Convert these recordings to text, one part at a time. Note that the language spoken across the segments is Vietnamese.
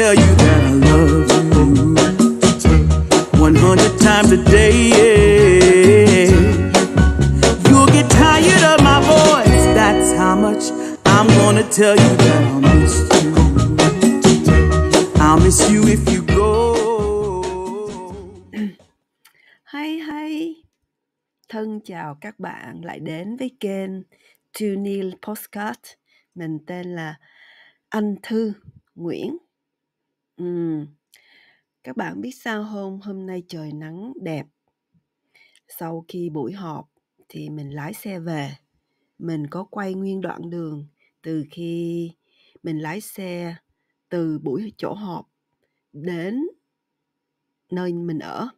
tell you that I love you 100 times a day. Yeah. You'll get tired of my voice. That's how much I'm gonna tell you that I'll miss you. I'll miss you if you go. Hi hi. Thân chào các bạn lại đến với kênh Tunil Postcard. Mình tên là Anh Thư Nguyễn Ừm. Các bạn biết sao hông? Hôm nay trời nắng đẹp. Sau khi buổi họp thì mình lái xe về, mình có quay nguyên đoạn đường từ khi mình lái xe từ buổi chỗ họp đến nơi mình ở.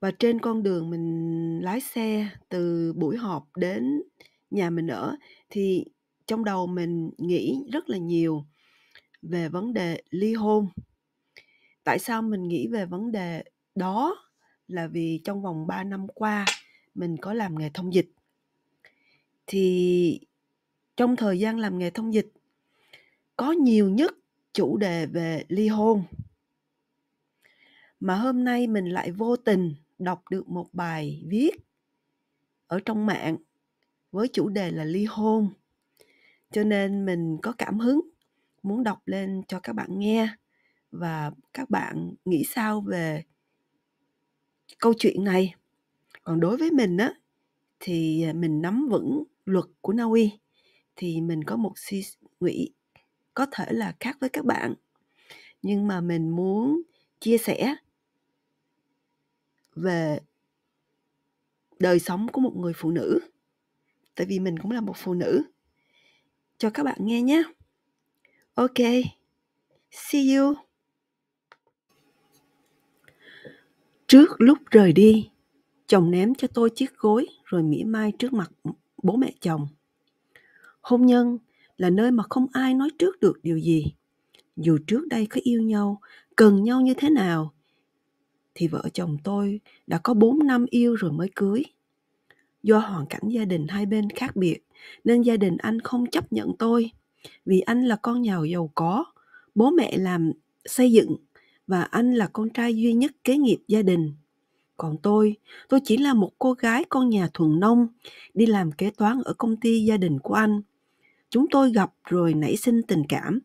Và trên con đường mình lái xe từ buổi họp đến nhà mình ở thì trong đầu mình nghĩ rất là nhiều về vấn đề ly hôn tại sao mình nghĩ về vấn đề đó là vì trong vòng 3 năm qua mình có làm nghề thông dịch thì trong thời gian làm nghề thông dịch có nhiều nhất chủ đề về ly hôn mà hôm nay mình lại vô tình đọc được một bài viết ở trong mạng với chủ đề là ly hôn cho nên mình có cảm hứng muốn đọc lên cho các bạn nghe và các bạn nghĩ sao về câu chuyện này còn đối với mình á thì à, mình nắm vững luật của Na Uy thì mình có một suy nghĩ có thể là khác với các bạn nhưng mà mình muốn chia sẻ về đời sống của một người phụ nữ tại vì mình cũng là một phụ nữ cho các bạn nghe nhé OK. See you. Trước lúc rời đi, chồng ném cho tôi chiếc gối rồi mỉa mai trước mặt bố mẹ chồng. Hôn nhân là nơi mà không ai nói trước được điều gì. Dù trước đây có yêu nhau, cần nhau như thế nào, thì vợ chồng tôi đã có 4 năm yêu rồi mới cưới. Do hoàn cảnh gia đình hai bên khác biệt, nên gia đình anh không chấp nhận tôi vì anh là con nhà giàu có bố mẹ làm xây dựng và anh là con trai duy nhất kế nghiệp gia đình còn tôi tôi chỉ là một cô gái con nhà thuần nông đi làm kế toán ở công ty gia đình của anh chúng tôi gặp rồi nảy sinh tình cảm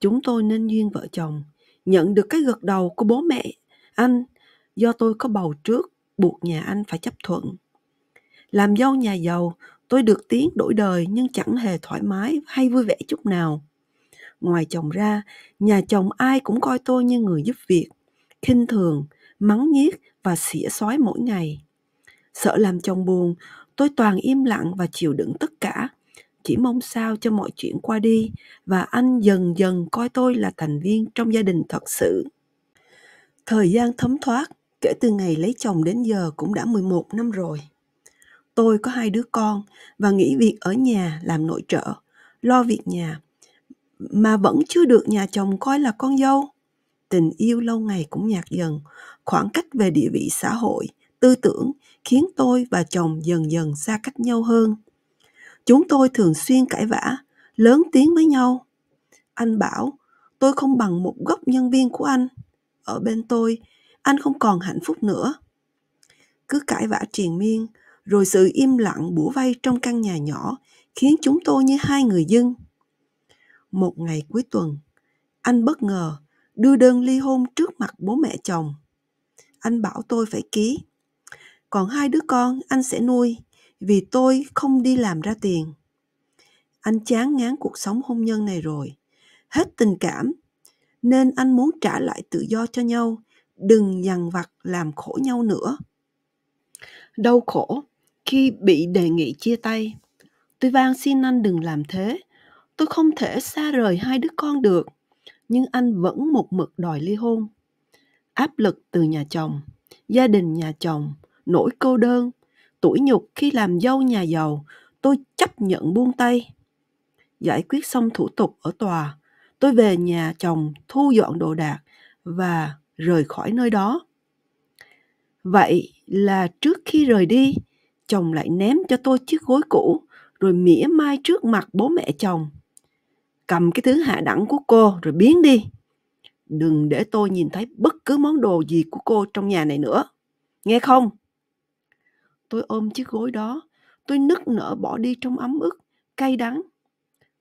chúng tôi nên duyên vợ chồng nhận được cái gật đầu của bố mẹ anh do tôi có bầu trước buộc nhà anh phải chấp thuận làm dâu nhà giàu Tôi được tiếng đổi đời nhưng chẳng hề thoải mái hay vui vẻ chút nào. Ngoài chồng ra, nhà chồng ai cũng coi tôi như người giúp việc, khinh thường, mắng nhiếc và xỉa xói mỗi ngày. Sợ làm chồng buồn, tôi toàn im lặng và chịu đựng tất cả, chỉ mong sao cho mọi chuyện qua đi và anh dần dần coi tôi là thành viên trong gia đình thật sự. Thời gian thấm thoát kể từ ngày lấy chồng đến giờ cũng đã 11 năm rồi. Tôi có hai đứa con và nghỉ việc ở nhà làm nội trợ, lo việc nhà, mà vẫn chưa được nhà chồng coi là con dâu. Tình yêu lâu ngày cũng nhạt dần, khoảng cách về địa vị xã hội, tư tưởng khiến tôi và chồng dần dần xa cách nhau hơn. Chúng tôi thường xuyên cãi vã, lớn tiếng với nhau. Anh bảo, tôi không bằng một gốc nhân viên của anh. Ở bên tôi, anh không còn hạnh phúc nữa. Cứ cãi vã triền miên, rồi sự im lặng bủa vây trong căn nhà nhỏ khiến chúng tôi như hai người dưng. Một ngày cuối tuần, anh bất ngờ đưa đơn ly hôn trước mặt bố mẹ chồng. Anh bảo tôi phải ký. Còn hai đứa con anh sẽ nuôi vì tôi không đi làm ra tiền. Anh chán ngán cuộc sống hôn nhân này rồi, hết tình cảm, nên anh muốn trả lại tự do cho nhau, đừng dằn vặt làm khổ nhau nữa. Đau khổ khi bị đề nghị chia tay tôi van xin anh đừng làm thế tôi không thể xa rời hai đứa con được nhưng anh vẫn một mực đòi ly hôn áp lực từ nhà chồng gia đình nhà chồng nỗi cô đơn tủi nhục khi làm dâu nhà giàu tôi chấp nhận buông tay giải quyết xong thủ tục ở tòa tôi về nhà chồng thu dọn đồ đạc và rời khỏi nơi đó vậy là trước khi rời đi chồng lại ném cho tôi chiếc gối cũ rồi mỉa mai trước mặt bố mẹ chồng cầm cái thứ hạ đẳng của cô rồi biến đi đừng để tôi nhìn thấy bất cứ món đồ gì của cô trong nhà này nữa nghe không tôi ôm chiếc gối đó tôi nức nở bỏ đi trong ấm ức cay đắng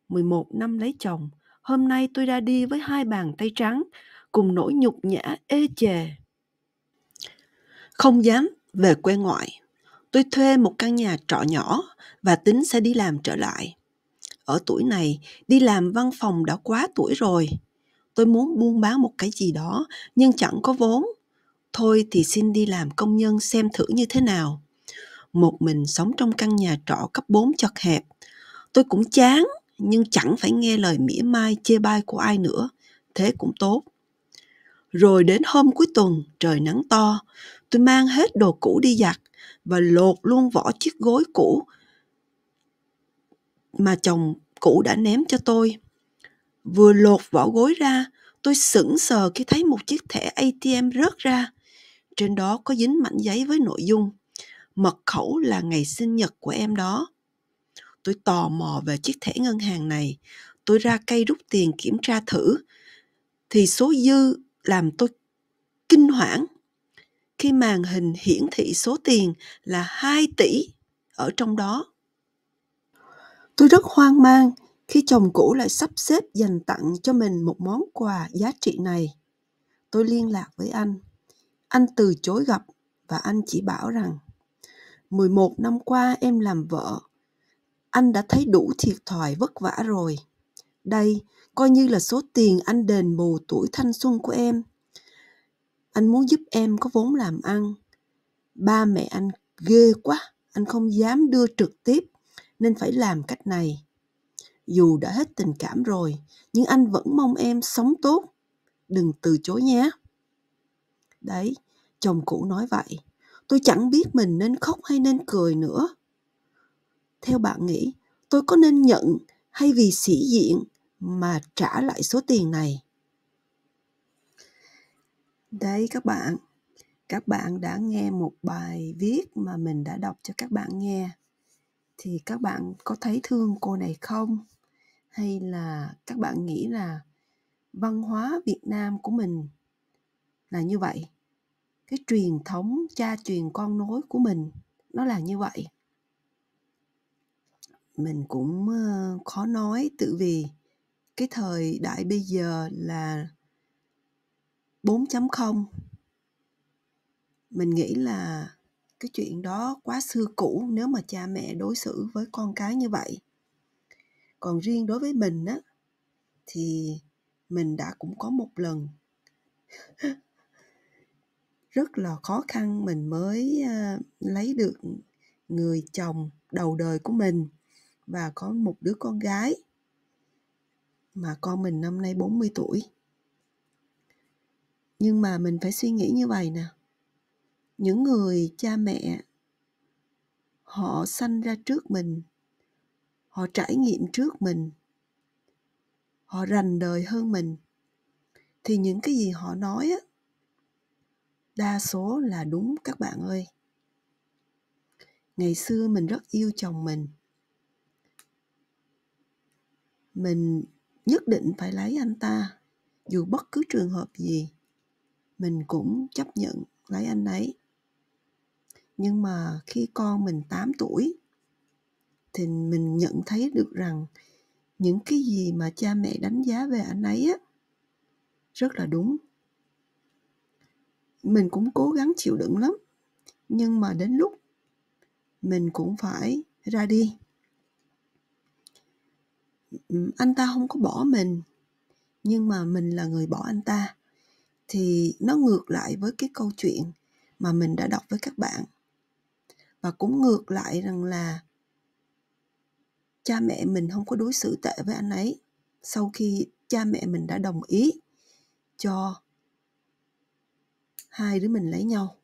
11 năm lấy chồng hôm nay tôi ra đi với hai bàn tay trắng cùng nỗi nhục nhã ê chề không dám về quê ngoại Tôi thuê một căn nhà trọ nhỏ và tính sẽ đi làm trở lại. Ở tuổi này, đi làm văn phòng đã quá tuổi rồi. Tôi muốn buôn bán một cái gì đó nhưng chẳng có vốn. Thôi thì xin đi làm công nhân xem thử như thế nào. Một mình sống trong căn nhà trọ cấp 4 chật hẹp. Tôi cũng chán nhưng chẳng phải nghe lời mỉa mai chê bai của ai nữa. Thế cũng tốt. Rồi đến hôm cuối tuần, trời nắng to, tôi mang hết đồ cũ đi giặt, và lột luôn vỏ chiếc gối cũ mà chồng cũ đã ném cho tôi. Vừa lột vỏ gối ra, tôi sững sờ khi thấy một chiếc thẻ ATM rớt ra. Trên đó có dính mảnh giấy với nội dung mật khẩu là ngày sinh nhật của em đó. Tôi tò mò về chiếc thẻ ngân hàng này. Tôi ra cây rút tiền kiểm tra thử. Thì số dư làm tôi kinh hoảng khi màn hình hiển thị số tiền là 2 tỷ ở trong đó. Tôi rất hoang mang khi chồng cũ lại sắp xếp dành tặng cho mình một món quà giá trị này. Tôi liên lạc với anh. Anh từ chối gặp và anh chỉ bảo rằng 11 năm qua em làm vợ, anh đã thấy đủ thiệt thòi vất vả rồi. Đây coi như là số tiền anh đền bù tuổi thanh xuân của em anh muốn giúp em có vốn làm ăn ba mẹ anh ghê quá anh không dám đưa trực tiếp nên phải làm cách này dù đã hết tình cảm rồi nhưng anh vẫn mong em sống tốt đừng từ chối nhé đấy chồng cũ nói vậy tôi chẳng biết mình nên khóc hay nên cười nữa theo bạn nghĩ tôi có nên nhận hay vì sĩ diện mà trả lại số tiền này Đấy các bạn, các bạn đã nghe một bài viết mà mình đã đọc cho các bạn nghe. Thì các bạn có thấy thương cô này không? Hay là các bạn nghĩ là văn hóa Việt Nam của mình là như vậy? Cái truyền thống cha truyền con nối của mình nó là như vậy. Mình cũng ờ, khó nói tự vì cái thời đại bây giờ là 4.0 mình nghĩ là cái chuyện đó quá xưa cũ nếu mà cha mẹ đối xử với con cái như vậy còn riêng đối với mình á thì mình đã cũng có một lần rất là khó khăn mình mới à, lấy được người chồng đầu đời của mình và có một đứa con gái mà con mình năm nay 40 tuổi nhưng mà mình phải suy nghĩ như vậy nè những người cha mẹ họ sanh ra trước mình họ trải nghiệm trước mình họ rành đời hơn mình thì những cái gì họ nói á đa số là đúng các bạn ơi ngày xưa mình rất yêu chồng mình mình nhất định phải lấy anh ta dù bất cứ trường hợp gì mình cũng chấp nhận lấy anh ấy nhưng mà khi con mình 8 tuổi thì mình nhận thấy được rằng những cái gì mà cha mẹ đánh giá về anh ấy á, rất là đúng mình cũng cố gắng chịu đựng lắm nhưng mà đến lúc mình cũng phải ra đi anh ta không có bỏ mình nhưng mà mình là người bỏ anh ta thì nó ngược lại với cái câu chuyện mà mình đã đọc với các bạn và cũng ngược lại rằng là cha mẹ mình không có đối xử tệ với anh ấy sau khi cha mẹ mình đã đồng ý cho hai đứa mình lấy nhau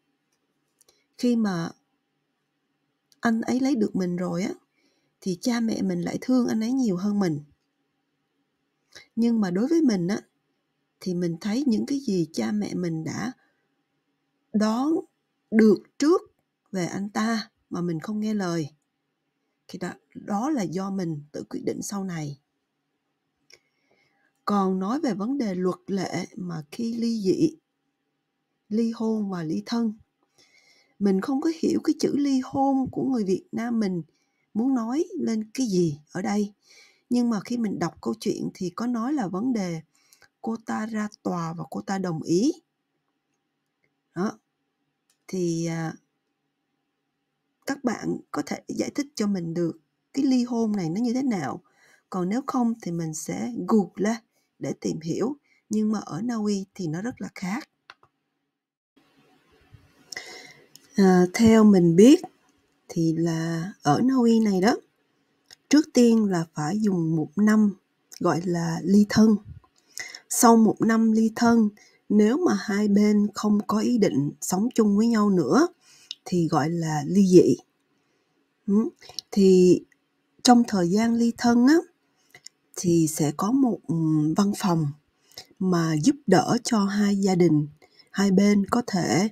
khi mà anh ấy lấy được mình rồi á thì cha mẹ mình lại thương anh ấy nhiều hơn mình nhưng mà đối với mình á thì mình thấy những cái gì cha mẹ mình đã đón được trước về anh ta mà mình không nghe lời thì đó, đó là do mình tự quyết định sau này còn nói về vấn đề luật lệ mà khi ly dị ly hôn và ly thân mình không có hiểu cái chữ ly hôn của người việt nam mình muốn nói lên cái gì ở đây nhưng mà khi mình đọc câu chuyện thì có nói là vấn đề cô ta ra tòa và cô ta đồng ý đó thì à, các bạn có thể giải thích cho mình được cái ly hôn này nó như thế nào còn nếu không thì mình sẽ google để tìm hiểu nhưng mà ở na uy thì nó rất là khác à, theo mình biết thì là ở na uy này đó trước tiên là phải dùng một năm gọi là ly thân sau một năm ly thân nếu mà hai bên không có ý định sống chung với nhau nữa thì gọi là ly dị thì trong thời gian ly thân á thì sẽ có một văn phòng mà giúp đỡ cho hai gia đình hai bên có thể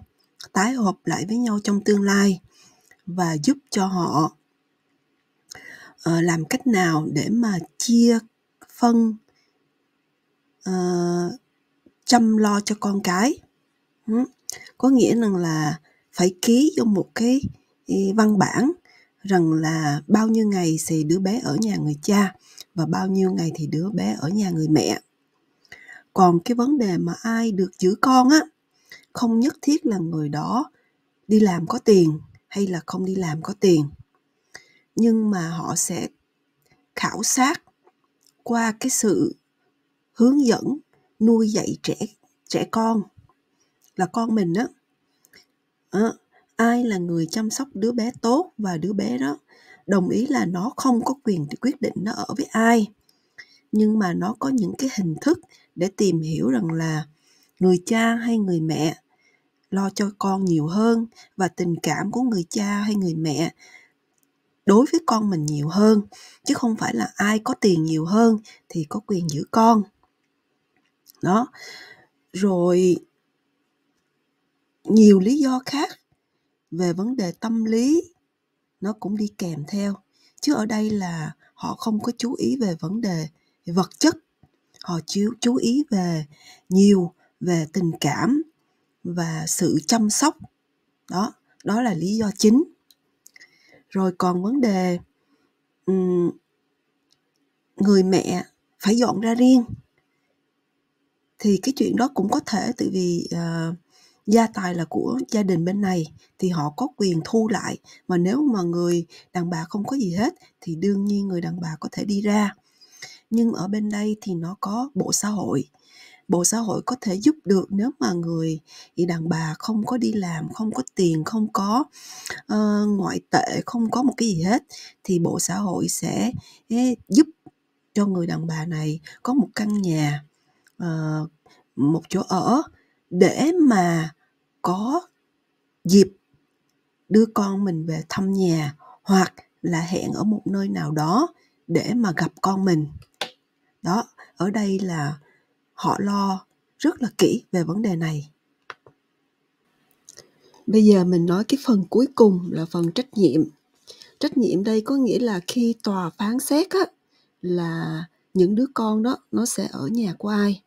tái hợp lại với nhau trong tương lai và giúp cho họ ờ, làm cách nào để mà chia phân Ờ, chăm lo cho con cái có nghĩa rằng là phải ký vô một cái ừ, văn bản rằng là bao nhiêu ngày thì đứa bé ở nhà người cha và bao nhiêu ngày thì đứa bé ở nhà người mẹ còn cái vấn đề mà ai được giữ con á không nhất thiết là người đó đi làm có tiền hay là không đi làm có tiền nhưng mà họ sẽ khảo sát qua cái sự hướng dẫn nuôi dạy trẻ trẻ con là con mình đó à, ờ, ai là người chăm sóc đứa bé tốt và đứa bé đó đồng ý là nó không có quyền để quyết định nó ở với ai nhưng mà nó có những cái hình thức để tìm hiểu rằng là người cha hay người mẹ lo cho con nhiều hơn và tình cảm của người cha hay người mẹ đối với con mình nhiều hơn chứ không phải là ai có tiền nhiều hơn thì có quyền giữ con đó rồi nhiều lý do khác về vấn đề tâm lý nó cũng đi kèm theo chứ ở đây là họ không có chú ý về vấn đề vật chất họ chú chú ý về nhiều về tình cảm và sự chăm sóc đó đó là lý do chính rồi còn vấn đề người mẹ phải dọn ra riêng thì cái chuyện đó cũng có thể tại vì uh, gia tài là của gia đình bên này thì họ có quyền thu lại mà nếu mà người đàn bà không có gì hết thì đương nhiên người đàn bà có thể đi ra nhưng ở bên đây thì nó có bộ xã hội bộ xã hội có thể giúp được nếu mà người đàn bà không có đi làm không có tiền không có uh, ngoại tệ không có một cái gì hết thì bộ xã hội sẽ eh, giúp cho người đàn bà này có một căn nhà Ờ, một chỗ ở để mà có dịp đưa con mình về thăm nhà hoặc là hẹn ở một nơi nào đó để mà gặp con mình đó ở đây là họ lo rất là kỹ về vấn đề này bây giờ mình nói cái phần cuối cùng là phần trách nhiệm trách nhiệm đây có nghĩa là khi tòa phán xét á, là những đứa con đó nó sẽ ở nhà của ai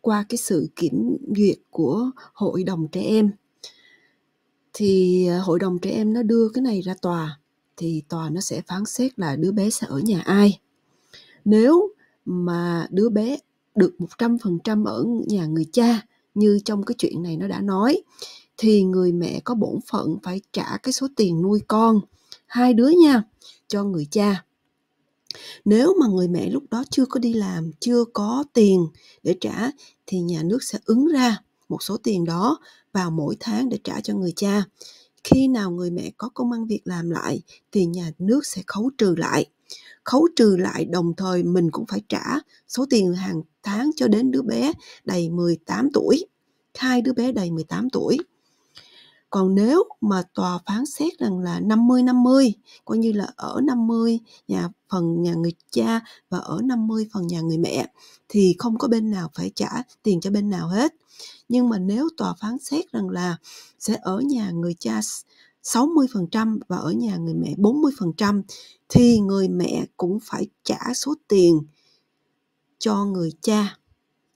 qua cái sự kiểm duyệt của hội đồng trẻ em thì à, hội đồng trẻ em nó đưa cái này ra tòa thì tòa nó sẽ phán xét là đứa bé sẽ ở nhà ai nếu mà đứa bé được 100% ở nhà người cha như trong cái chuyện này nó đã nói thì người mẹ có bổn phận phải trả cái số tiền nuôi con hai đứa nha cho người cha nếu mà người mẹ lúc đó chưa có đi làm chưa có tiền để trả thì nhà nước sẽ ứng ra một số tiền đó vào mỗi tháng để trả cho người cha khi nào người mẹ có công ăn việc làm lại thì nhà nước sẽ khấu trừ lại khấu trừ lại đồng thời mình cũng phải trả số tiền hàng tháng cho đến đứa bé đầy 18 tuổi hai đứa bé đầy 18 tuổi còn nếu mà tòa phán xét rằng là 50 50 coi như là ở 50 nhà phần nhà người cha và ở 50 phần nhà người mẹ thì không có bên nào phải trả tiền cho bên nào hết. Nhưng mà nếu tòa phán xét rằng là sẽ ở nhà người cha 60% và ở nhà người mẹ 40% thì người mẹ cũng phải trả số tiền cho người cha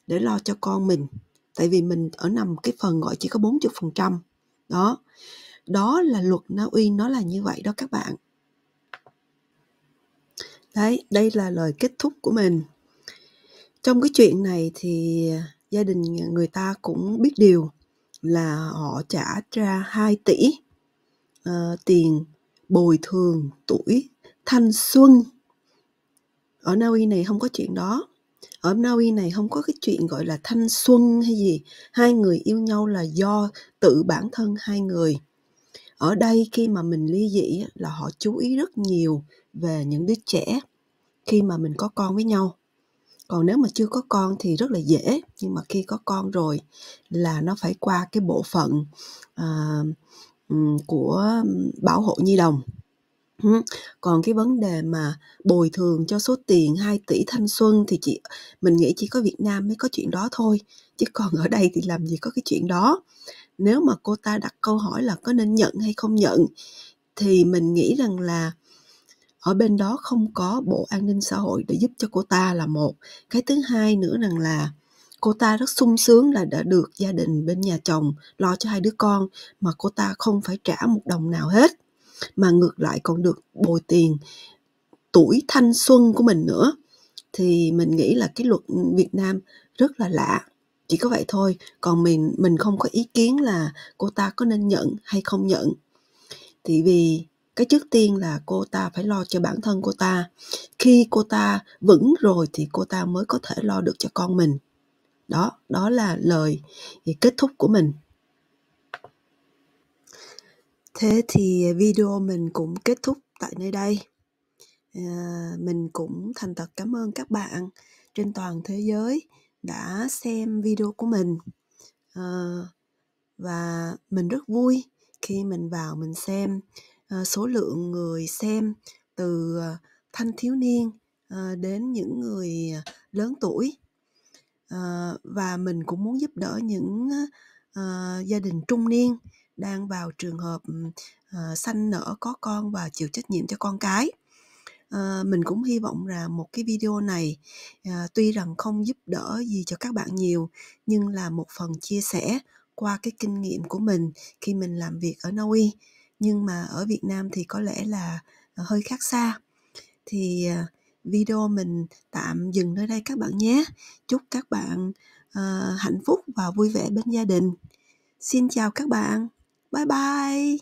để lo cho con mình tại vì mình ở nằm cái phần gọi chỉ có 40% đó đó là luật Na Uy nó là như vậy đó các bạn đấy đây là lời kết thúc của mình trong cái chuyện này thì gia đình người ta cũng biết điều là họ trả ra 2 tỷ uh, tiền bồi thường tuổi thanh xuân ở Na Uy này không có chuyện đó ở Naui này không có cái chuyện gọi là thanh xuân hay gì hai người yêu nhau là do tự bản thân hai người ở đây khi mà mình ly dị là họ chú ý rất nhiều về những đứa trẻ khi mà mình có con với nhau còn nếu mà chưa có con thì rất là dễ nhưng mà khi có con rồi là nó phải qua cái bộ phận à, của bảo hộ nhi đồng còn cái vấn đề mà bồi thường cho số tiền 2 tỷ thanh xuân thì chị mình nghĩ chỉ có Việt Nam mới có chuyện đó thôi chứ còn ở đây thì làm gì có cái chuyện đó nếu mà cô ta đặt câu hỏi là có nên nhận hay không nhận thì mình nghĩ rằng là ở bên đó không có bộ an ninh xã hội để giúp cho cô ta là một cái thứ hai nữa rằng là cô ta rất sung sướng là đã được gia đình bên nhà chồng lo cho hai đứa con mà cô ta không phải trả một đồng nào hết mà ngược lại còn được bồi tiền tuổi thanh xuân của mình nữa thì mình nghĩ là cái luật Việt Nam rất là lạ chỉ có vậy thôi còn mình mình không có ý kiến là cô ta có nên nhận hay không nhận thì vì cái trước tiên là cô ta phải lo cho bản thân cô ta khi cô ta vững rồi thì cô ta mới có thể lo được cho con mình đó đó là lời kết thúc của mình Thế thì video mình cũng kết thúc tại nơi đây. À, mình cũng thành thật cảm ơn các bạn trên toàn thế giới đã xem video của mình. À, và mình rất vui khi mình vào mình xem à, số lượng người xem từ à, thanh thiếu niên à, đến những người à, lớn tuổi à, và mình cũng muốn giúp đỡ những à, gia đình trung niên đang vào trường hợp uh, sanh nở có con và chịu trách nhiệm cho con cái À, mình cũng hy vọng rằng một cái video này à, tuy rằng không giúp đỡ gì cho các bạn nhiều nhưng là một phần chia sẻ qua cái kinh nghiệm của mình khi mình làm việc ở Na nhưng mà ở Việt Nam thì có lẽ là hơi khác xa thì video mình tạm dừng nơi đây các bạn nhé chúc các bạn à, hạnh phúc và vui vẻ bên gia đình xin chào các bạn Bye bye!